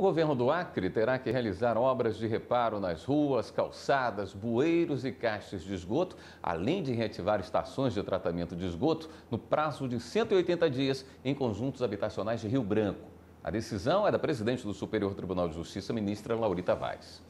O governo do Acre terá que realizar obras de reparo nas ruas, calçadas, bueiros e caixas de esgoto, além de reativar estações de tratamento de esgoto no prazo de 180 dias em conjuntos habitacionais de Rio Branco. A decisão é da presidente do Superior Tribunal de Justiça, ministra Laurita Vaz.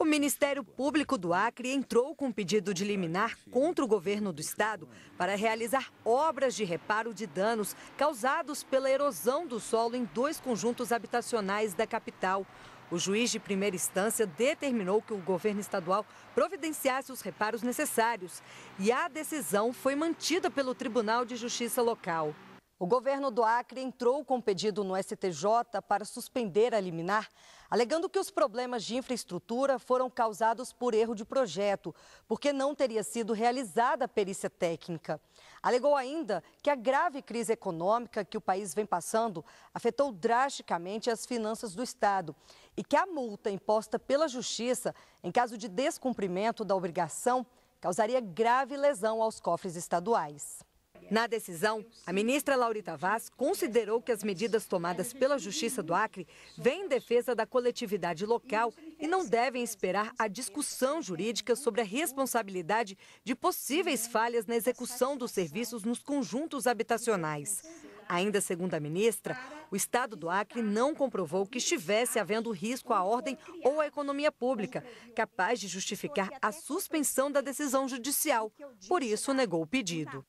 O Ministério Público do Acre entrou com um pedido de liminar contra o governo do estado para realizar obras de reparo de danos causados pela erosão do solo em dois conjuntos habitacionais da capital. O juiz de primeira instância determinou que o governo estadual providenciasse os reparos necessários e a decisão foi mantida pelo Tribunal de Justiça local. O governo do Acre entrou com pedido no STJ para suspender a liminar, alegando que os problemas de infraestrutura foram causados por erro de projeto, porque não teria sido realizada a perícia técnica. Alegou ainda que a grave crise econômica que o país vem passando afetou drasticamente as finanças do Estado e que a multa imposta pela Justiça em caso de descumprimento da obrigação causaria grave lesão aos cofres estaduais. Na decisão, a ministra Laurita Vaz considerou que as medidas tomadas pela Justiça do Acre vêm em defesa da coletividade local e não devem esperar a discussão jurídica sobre a responsabilidade de possíveis falhas na execução dos serviços nos conjuntos habitacionais. Ainda segundo a ministra, o Estado do Acre não comprovou que estivesse havendo risco à ordem ou à economia pública, capaz de justificar a suspensão da decisão judicial. Por isso, negou o pedido.